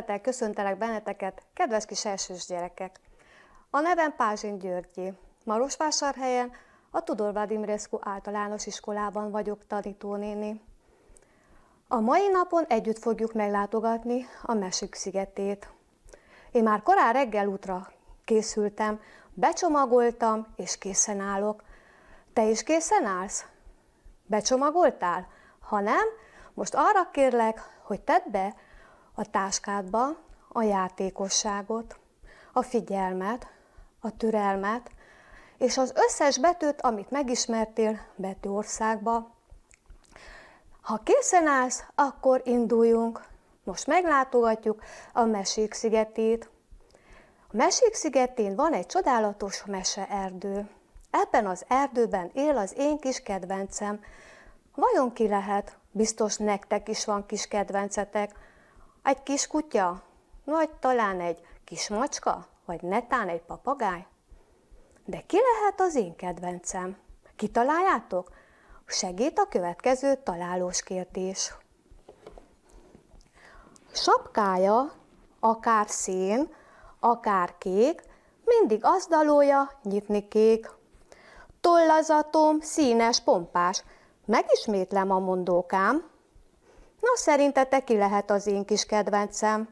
Szeretettel köszöntelek benneteket, kedves kis elsős gyerekek! A nevem Pázsin Györgyi. Marosvásárhelyen, a Tudor Vadimrescu általános iskolában vagyok tanítónéni. A mai napon együtt fogjuk meglátogatni a Mesük szigetét. Én már korán reggel útra készültem, becsomagoltam és készen állok. Te is készen állsz? Becsomagoltál? Ha nem, most arra kérlek, hogy tedd be a táskádba a játékosságot, a figyelmet, a türelmet, és az összes betűt, amit megismertél betűországba. Ha készen állsz, akkor induljunk. Most meglátogatjuk a Mesék szigetét. A Mesék szigetén van egy csodálatos meseerdő. Ebben az erdőben él az én kis kedvencem. Vajon ki lehet? Biztos nektek is van kis kedvencetek. Egy kis kutya? Vagy talán egy kis macska? Vagy netán egy papagáj? De ki lehet az én kedvencem? Kitaláljátok? Segít a következő találós kérdés. Sapkája, akár szén, akár kék, mindig az dalója nyitni kék. Tollazatom színes, pompás, megismétlem a mondókám, Na, szerintetek ki lehet az én kis kedvencem?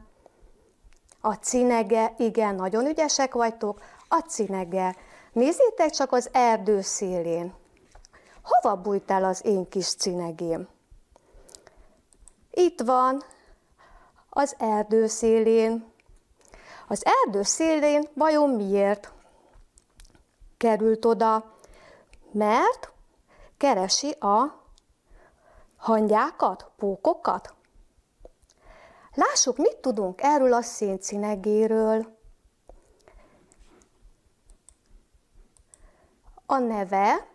A cinege, igen, nagyon ügyesek vagytok, a cinege. Nézzétek csak az erdő szélén. Hova bújt el az én kis cinegém? Itt van, az erdő szélén. Az erdő szélén vajon miért került oda? Mert keresi a hangyákat, pókokat? Lássuk, mit tudunk erről a széncinegéről. A neve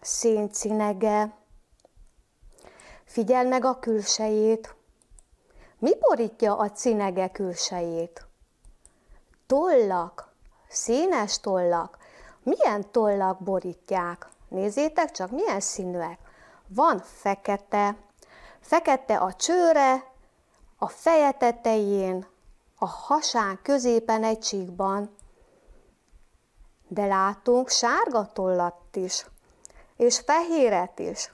széncinege. Figyel meg a külsejét. Mi borítja a cinege külsejét? Tollak, színes tollak. Milyen tollak borítják? Nézzétek csak, milyen színűek van fekete. Fekete a csőre, a feje tetején, a hasán középen egy csíkban. De látunk sárga tollat is, és fehéret is.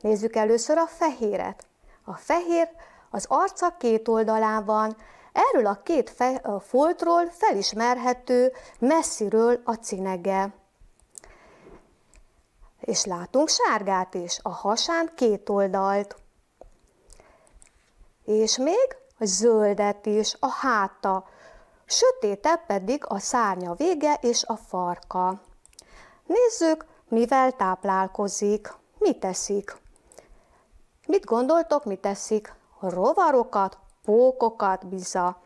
Nézzük először a fehéret. A fehér az arca két oldalán van, erről a két fe, a foltról felismerhető messziről a cinege és látunk sárgát is, a hasán két oldalt. És még a zöldet is, a háta, sötéte pedig a szárnya vége és a farka. Nézzük, mivel táplálkozik, mit teszik. Mit gondoltok, mit teszik? Rovarokat, pókokat biza,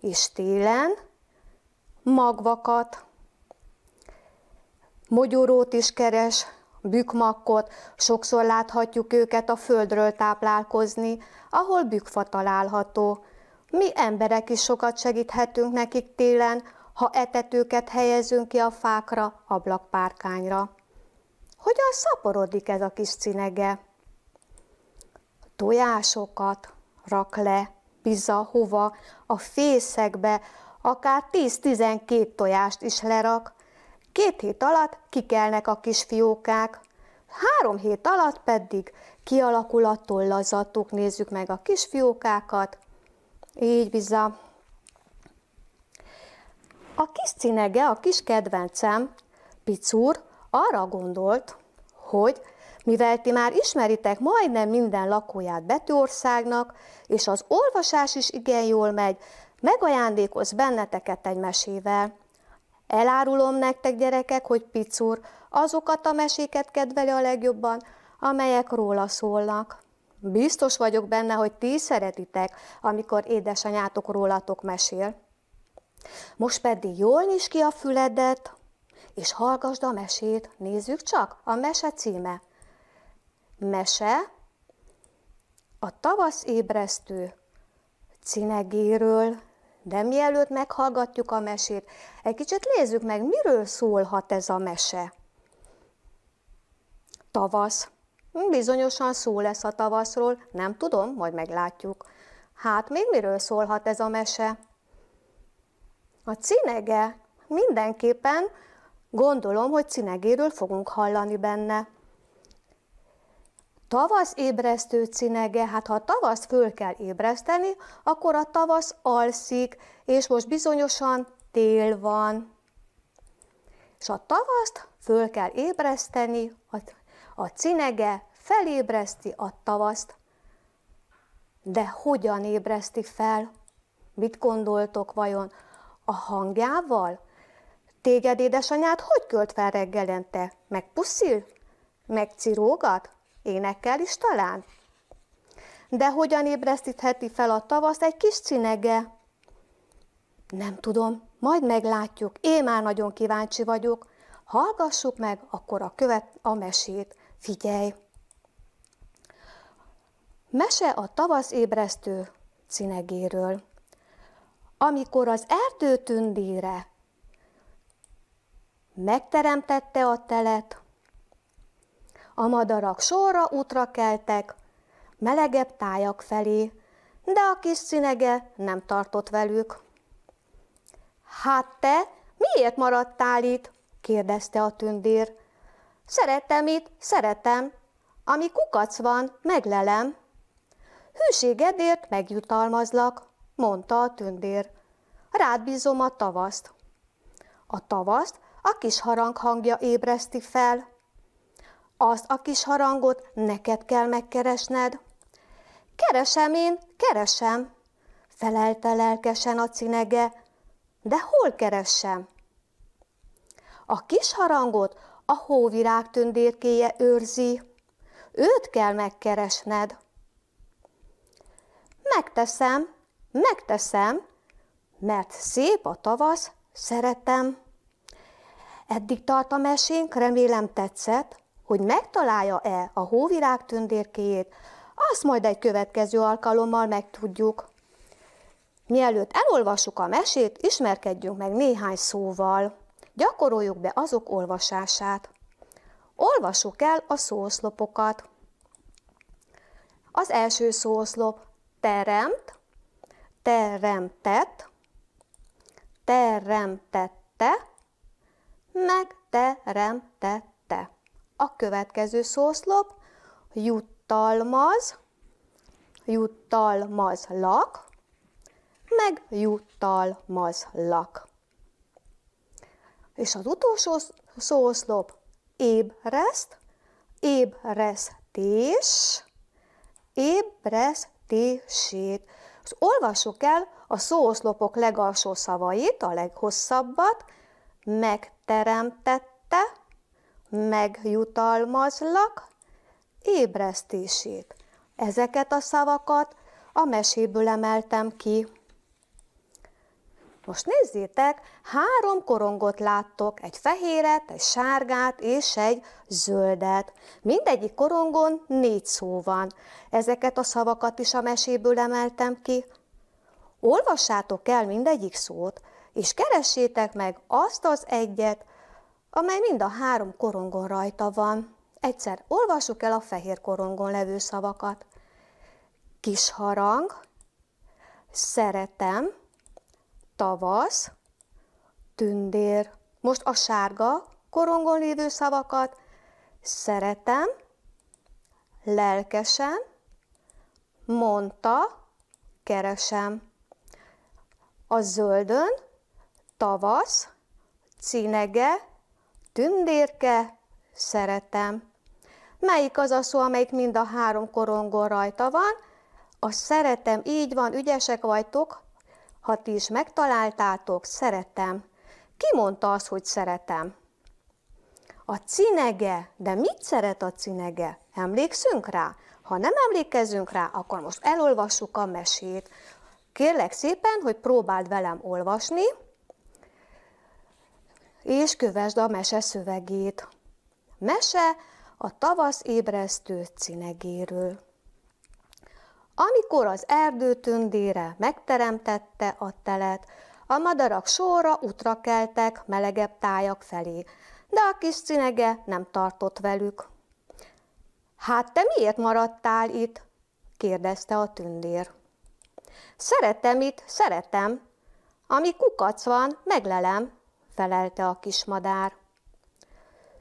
és télen magvakat. Mogyorót is keres, bükmakkot, sokszor láthatjuk őket a földről táplálkozni, ahol bükfa található. Mi emberek is sokat segíthetünk nekik télen, ha etetőket helyezünk ki a fákra, ablakpárkányra. Hogyan szaporodik ez a kis cinege? Tojásokat rak le, biza hova, a fészekbe, akár 10-12 tojást is lerak, Két hét alatt kikelnek a kisfiókák, három hét alatt pedig kialakul a tollazatuk. Nézzük meg a kisfiókákat. Így biza. A kis cinege, a kis kedvencem, Picur, arra gondolt, hogy mivel ti már ismeritek majdnem minden lakóját Betűországnak, és az olvasás is igen jól megy, megajándékoz benneteket egy mesével. Elárulom nektek, gyerekek, hogy Picur azokat a meséket kedveli a legjobban, amelyek róla szólnak. Biztos vagyok benne, hogy ti szeretitek, amikor édesanyátok rólatok mesél. Most pedig jól nyisd ki a füledet, és hallgasd a mesét. Nézzük csak, a mese címe. Mese, a tavasz ébresztő cinegéről de mielőtt meghallgatjuk a mesét, egy kicsit nézzük meg, miről szólhat ez a mese. Tavasz. Bizonyosan szó lesz a tavaszról, nem tudom, majd meglátjuk. Hát még miről szólhat ez a mese? A cinege. Mindenképpen gondolom, hogy cinegéről fogunk hallani benne tavasz ébresztő cinege, hát ha a tavasz föl kell ébreszteni, akkor a tavasz alszik, és most bizonyosan tél van. És a tavaszt föl kell ébreszteni, a, a cinege felébreszti a tavaszt. De hogyan ébreszti fel? Mit gondoltok vajon? A hangjával? Téged, édesanyád, hogy költ fel reggelente? Megpuszil? Megcirógat? énekkel is talán. De hogyan ébresztítheti fel a tavasz egy kis cinege? Nem tudom, majd meglátjuk, én már nagyon kíváncsi vagyok. Hallgassuk meg akkor a követ a mesét. Figyelj! Mese a tavasz ébresztő cinegéről. Amikor az erdő tündére megteremtette a telet, a madarak sorra útra keltek, melegebb tájak felé, de a kis színege nem tartott velük. Hát te, miért maradtál itt? kérdezte a tündér. Szeretem itt, szeretem. Ami kukac van, meglelem. Hűségedért megjutalmazlak, mondta a tündér. Rád bízom a tavaszt. A tavaszt a kis harang hangja ébreszti fel azt a kis harangot neked kell megkeresned? Keresem én, keresem, felelte lelkesen a cinege, de hol keressem? A kis harangot a hóvirág tündérkéje őrzi. Őt kell megkeresned. Megteszem, megteszem, mert szép a tavasz, szeretem. Eddig tart a mesénk, remélem tetszett hogy megtalálja-e a hóvirág tündérkéjét, azt majd egy következő alkalommal megtudjuk. Mielőtt elolvassuk a mesét, ismerkedjünk meg néhány szóval. Gyakoroljuk be azok olvasását. Olvassuk el a szószlopokat. Az első szószlop teremt, teremtett, teremtette, teremtett a következő szószlop, juttalmaz, juttalmazlak, meg juttalmazlak. És az utolsó szószlop ébreszt, ébresztés, ébresztését. Most olvassuk el a szószlopok legalsó szavait, a leghosszabbat, megteremtette, megjutalmazlak ébresztését. Ezeket a szavakat a meséből emeltem ki. Most nézzétek, három korongot láttok, egy fehéret, egy sárgát és egy zöldet. Mindegyik korongon négy szó van. Ezeket a szavakat is a meséből emeltem ki. Olvassátok el mindegyik szót, és keressétek meg azt az egyet, amely mind a három korongon rajta van. Egyszer olvassuk el a fehér korongon levő szavakat. Kis harang, szeretem, tavasz, tündér. Most a sárga korongon lévő szavakat. Szeretem, lelkesen, mondta, keresem. A zöldön, tavasz, cínege, Tündérke, szeretem. Melyik az a szó, amelyik mind a három korongon rajta van? A szeretem, így van, ügyesek vagytok, ha ti is megtaláltátok, szeretem. Ki mondta azt, hogy szeretem? A cinege, de mit szeret a cinege? Emlékszünk rá? Ha nem emlékezünk rá, akkor most elolvassuk a mesét. Kérlek szépen, hogy próbáld velem olvasni és kövesd a mese szövegét. Mese a tavasz ébresztő cinegéről. Amikor az erdő tündére megteremtette a telet, a madarak sorra útra keltek melegebb tájak felé, de a kis cinege nem tartott velük. Hát te miért maradtál itt? kérdezte a tündér. Szeretem itt, szeretem. Ami kukac van, meglelem, felelte a kismadár.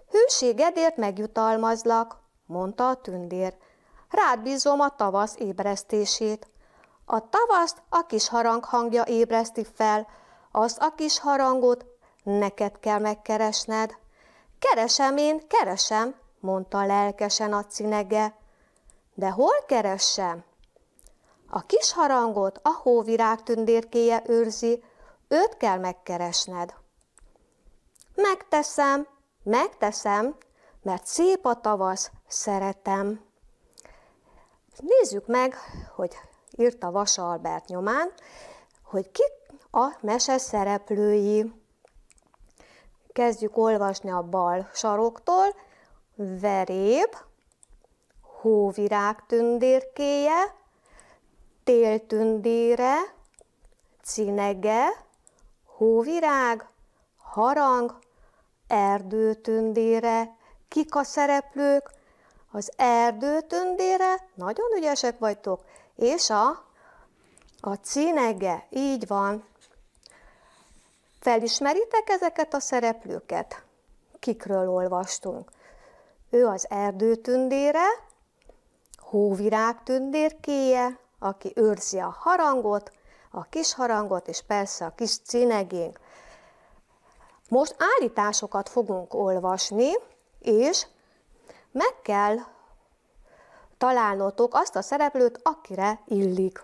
Hűségedért megjutalmazlak, mondta a tündér. Rád bízom a tavasz ébresztését. A tavaszt a kis harang hangja ébreszti fel, az a kis harangot neked kell megkeresned. Keresem én, keresem, mondta lelkesen a cinege. De hol keressem? A kis harangot a hóvirág tündérkéje őrzi, őt kell megkeresned. Megteszem, megteszem, mert szép a tavasz, szeretem. Nézzük meg, hogy írta Vas Albert nyomán, hogy kik a mese szereplői. Kezdjük olvasni a bal saroktól. Veréb, hóvirág tündérkéje, téltündére, cinege, hóvirág, harang, erdőtündére. Kik a szereplők? Az erdőtündére nagyon ügyesek vagytok. És a, a cínege, így van. Felismeritek ezeket a szereplőket? Kikről olvastunk? Ő az erdőtündére, hóvirág tündérkéje, aki őrzi a harangot, a kis harangot, és persze a kis cínegénk, most állításokat fogunk olvasni, és meg kell találnotok azt a szereplőt, akire illik.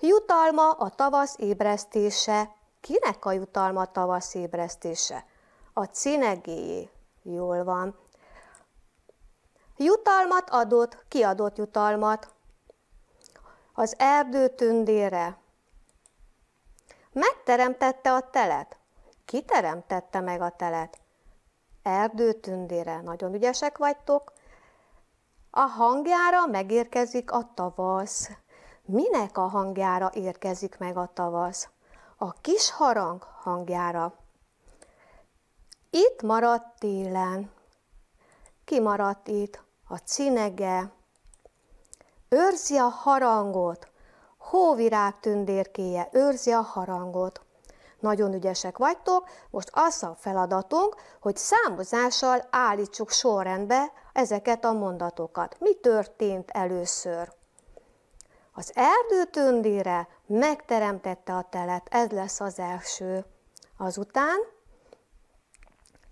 Jutalma a tavasz ébresztése. Kinek a jutalma a tavasz ébresztése? A cinegéjé. Jól van. Jutalmat adott, kiadott jutalmat. Az erdő tündére. Megteremtette a telet. Ki teremtette meg a telet? tündére, nagyon ügyesek vagytok. A hangjára megérkezik a tavasz. Minek a hangjára érkezik meg a tavasz? A kis harang hangjára. Itt maradt télen. Ki maradt itt? A cinege. Őrzi a harangot. Hóvirág tündérkéje őrzi a harangot. Nagyon ügyesek vagytok, most az a feladatunk, hogy számozással állítsuk sorrendbe ezeket a mondatokat. Mi történt először? Az erdő tündére megteremtette a telet, ez lesz az első. Azután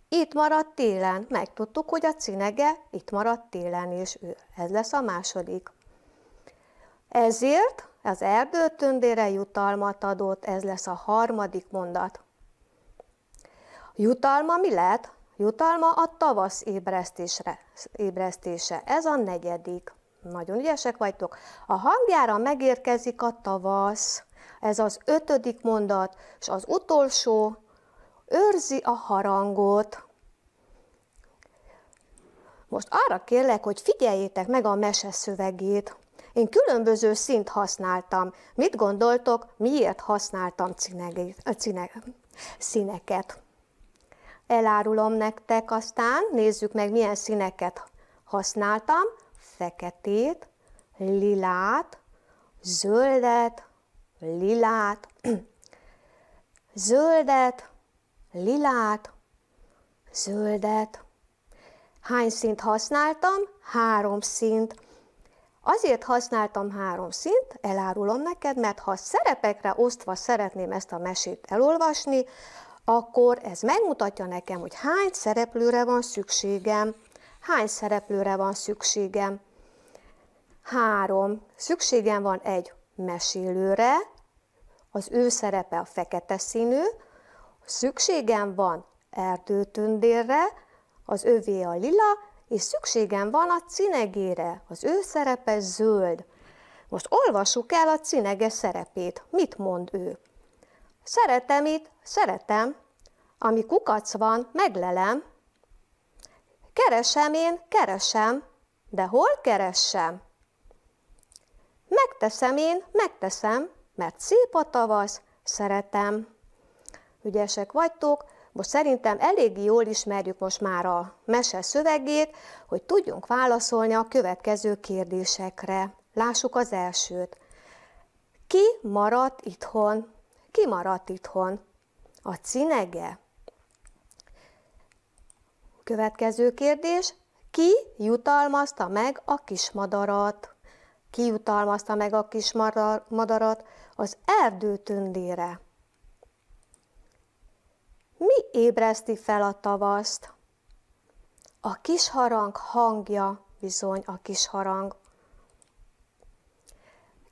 itt maradt télen, megtudtuk, hogy a cinege itt maradt télen, és ő. ez lesz a második. Ezért az tündére jutalmat adott, ez lesz a harmadik mondat. Jutalma mi lett? Jutalma a tavasz ébresztésre, ébresztése. Ez a negyedik. Nagyon ügyesek vagytok. A hangjára megérkezik a tavasz. Ez az ötödik mondat, és az utolsó őrzi a harangot. Most arra kérlek, hogy figyeljétek meg a mese szövegét. Én különböző szint használtam. Mit gondoltok, miért használtam színeket? Elárulom nektek aztán, nézzük meg, milyen színeket használtam. Feketét, lilát, zöldet, lilát, zöldet, lilát, zöldet. Hány szint használtam? Három szint. Azért használtam három szint, elárulom neked, mert ha szerepekre osztva szeretném ezt a mesét elolvasni, akkor ez megmutatja nekem, hogy hány szereplőre van szükségem. Hány szereplőre van szükségem? Három. Szükségem van egy mesélőre, az ő szerepe a fekete színű, szükségem van erdőtündérre, az övé a lila, és szükségem van a cinegére, az ő szerepe zöld. Most olvassuk el a cinege szerepét. Mit mond ő? Szeretem itt, szeretem. Ami kukac van, meglelem. Keresem én, keresem. De hol keressem? Megteszem én, megteszem, mert szép a tavasz, szeretem. Ügyesek vagytok, most szerintem elég jól ismerjük most már a mese szövegét, hogy tudjunk válaszolni a következő kérdésekre. Lássuk az elsőt. Ki maradt itthon? Ki maradt itthon? A cinege? Következő kérdés. Ki jutalmazta meg a kismadarat? Ki jutalmazta meg a kismadarat? Az erdőtündére. Mi ébreszti fel a tavaszt? A kis harang hangja, bizony a kis harang.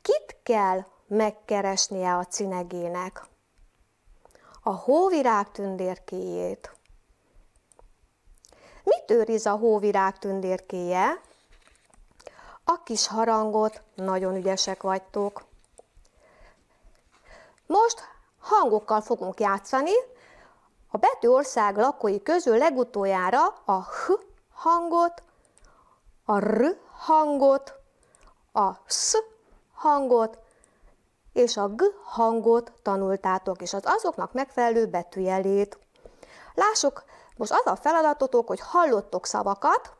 Kit kell megkeresnie a cinegének? A hóvirág tündérkéjét. Mit őriz a hóvirág tündérkéje? A kis harangot nagyon ügyesek vagytok. Most hangokkal fogunk játszani, a betűország lakói közül legutoljára a h hangot, a r hangot, a sz hangot és a g hangot tanultátok, és az azoknak megfelelő betűjelét. Lássuk, most az a feladatotok, hogy hallottok szavakat,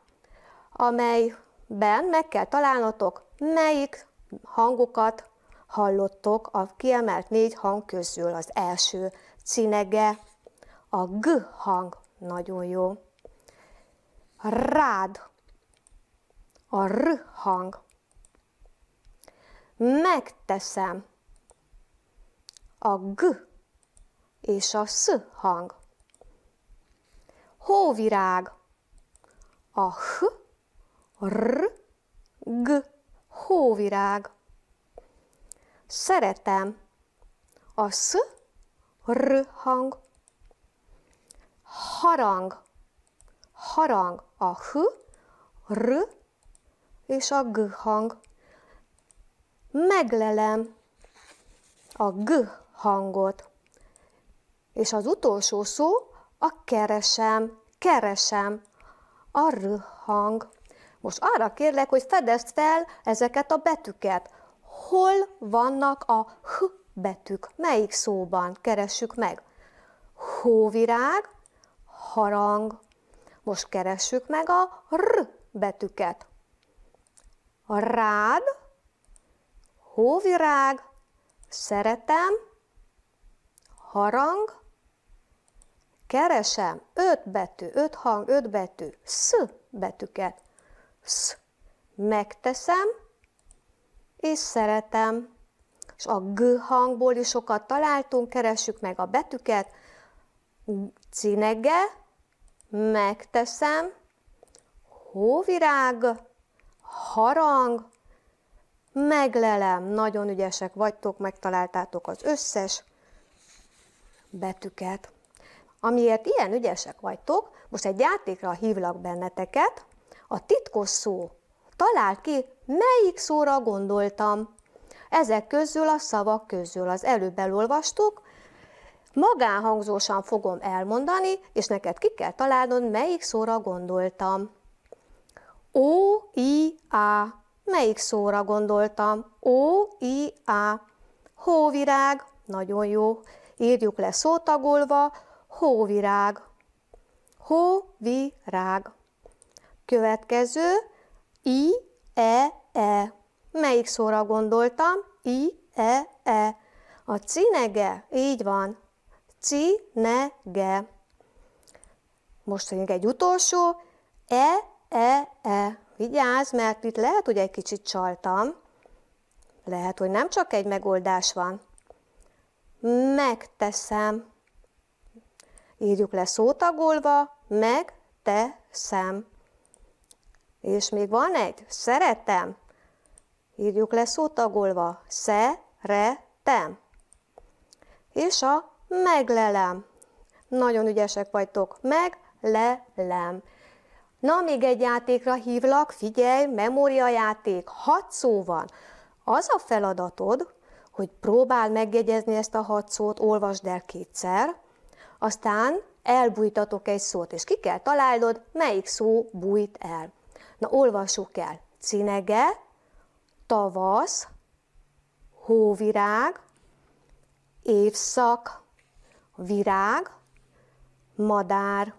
amelyben meg kell találnotok, melyik hangokat hallottok a kiemelt négy hang közül. Az első cinege, a G hang nagyon jó. Rád. A R hang. Megteszem. A G és a sz hang. Hóvirág. A h, r, g, hóvirág. Szeretem. A sz, r hang harang. Harang a h, r és a g hang. Meglelem a g hangot. És az utolsó szó a keresem, keresem, a r hang. Most arra kérlek, hogy fedezd fel ezeket a betűket. Hol vannak a h betűk? Melyik szóban? Keressük meg. Hóvirág, harang. Most keressük meg a r betűket. Rád, hóvirág, szeretem, harang, keresem, öt betű, öt hang, öt betű, sz betűket. Sz, megteszem, és szeretem. És a g hangból is sokat találtunk, keressük meg a betűket. Cinege, megteszem, hóvirág, harang, meglelem. Nagyon ügyesek vagytok, megtaláltátok az összes betüket. Amiért ilyen ügyesek vagytok, most egy játékra hívlak benneteket, a titkos szó. Talál ki, melyik szóra gondoltam. Ezek közül a szavak közül az előbb elolvastuk, magánhangzósan fogom elmondani, és neked ki kell találnod, melyik szóra gondoltam. O, I, A. Melyik szóra gondoltam? O, I, A. Hóvirág. Nagyon jó. Írjuk le szótagolva. Hóvirág. Hóvirág. Következő. I, E, E. Melyik szóra gondoltam? I, E, E. A cinege, így van, ge. Most jönjünk egy utolsó, e, e, e. Vigyázz, mert itt lehet, hogy egy kicsit csaltam. Lehet, hogy nem csak egy megoldás van. Megteszem. Írjuk le szótagolva, megteszem. És még van egy, szeretem. Írjuk le szótagolva, szeretem. És a meglelem. Nagyon ügyesek vagytok, meglelem. Na, még egy játékra hívlak, figyelj, memóriajáték, hat szó van. Az a feladatod, hogy próbál megjegyezni ezt a hat szót, olvasd el kétszer, aztán elbújtatok egy szót, és ki kell találnod, melyik szó bújt el. Na, olvassuk el. Cinege, tavasz, hóvirág, évszak, virág, madár.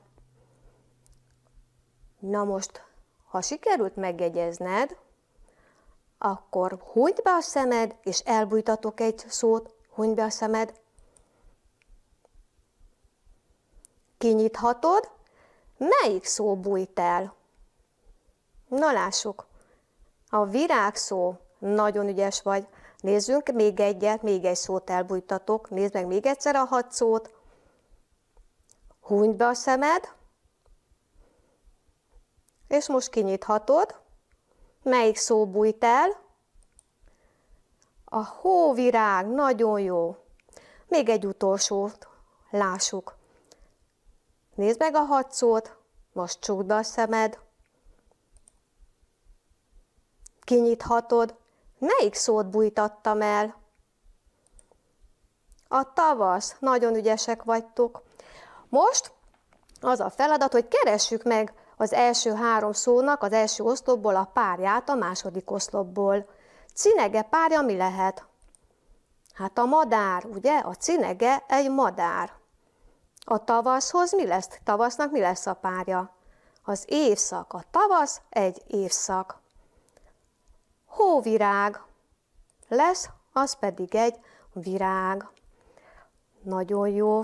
Na most, ha sikerült megjegyezned, akkor hunyd be a szemed, és elbújtatok egy szót, hunyd be a szemed. Kinyithatod, melyik szó bújt el? Na lássuk, a virág szó, nagyon ügyes vagy. Nézzünk még egyet, még egy szót elbújtatok, nézd meg még egyszer a hat szót. Hunyd be a szemed, és most kinyithatod. Melyik szó bújt el? A hóvirág, nagyon jó. Még egy utolsót lássuk. Nézd meg a hat szót, most csukd be a szemed, kinyithatod, Melyik szót bújtattam el? A tavasz. Nagyon ügyesek vagytok. Most az a feladat, hogy keressük meg az első három szónak az első oszlopból a párját a második oszlopból. Cinege párja mi lehet? Hát a madár, ugye? A cinege egy madár. A tavaszhoz mi lesz? Tavasznak mi lesz a párja? Az évszak. A tavasz egy évszak hóvirág. Lesz, az pedig egy virág. Nagyon jó.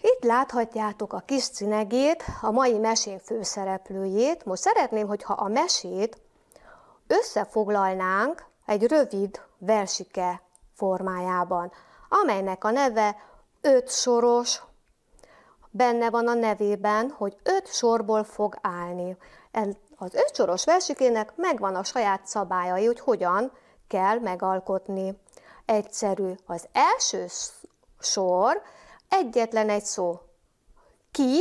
Itt láthatjátok a kis cinegét, a mai mesén főszereplőjét. Most szeretném, hogyha a mesét összefoglalnánk egy rövid versike formájában, amelynek a neve öt soros. Benne van a nevében, hogy öt sorból fog állni. Az ötsoros versikének megvan a saját szabályai, hogy hogyan kell megalkotni. Egyszerű. Az első sor egyetlen egy szó. Ki?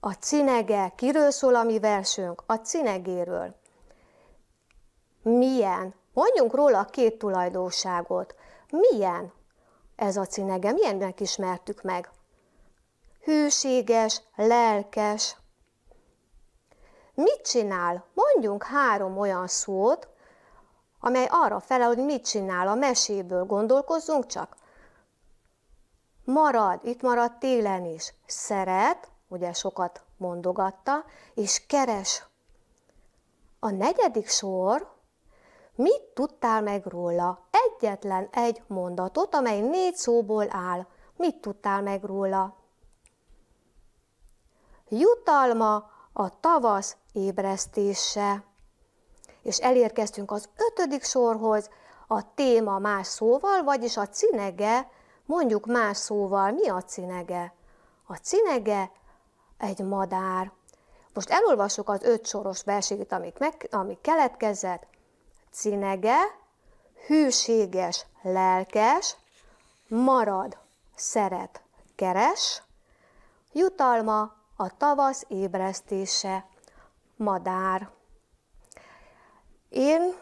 A cinege. Kiről szól a mi versünk? A cinegéről. Milyen? Mondjunk róla a két tulajdonságot. Milyen ez a cinege? Milyennek ismertük meg? Hűséges, lelkes, Mit csinál? Mondjunk három olyan szót, amely arra felel, hogy mit csinál a meséből. Gondolkozzunk csak. Marad, itt marad télen is. Szeret, ugye sokat mondogatta, és keres. A negyedik sor, mit tudtál meg róla? Egyetlen egy mondatot, amely négy szóból áll. Mit tudtál meg róla? Jutalma, a tavasz ébresztése. És elérkeztünk az ötödik sorhoz, a téma más szóval, vagyis a cinege, mondjuk más szóval, mi a cinege? A cinege egy madár. Most elolvassuk az öt soros verségét, amik meg, ami keletkezett. Cinege, hűséges, lelkes, marad, szeret, keres, jutalma, a tavasz ébresztése, madár. Én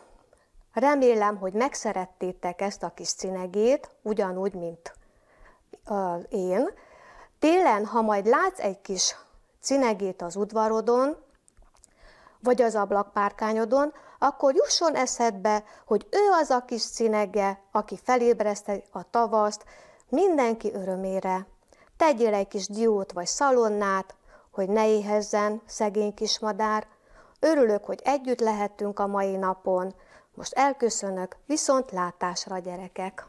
remélem, hogy megszerettétek ezt a kis cinegét, ugyanúgy, mint én. Télen, ha majd látsz egy kis cinegét az udvarodon, vagy az ablakpárkányodon, akkor jusson eszedbe, hogy ő az a kis cinege, aki felébreszte a tavaszt mindenki örömére. Tegyél egy kis diót vagy szalonnát, hogy ne éhezzen szegény madár. Örülök, hogy együtt lehettünk a mai napon. Most elköszönök, viszont látásra gyerekek!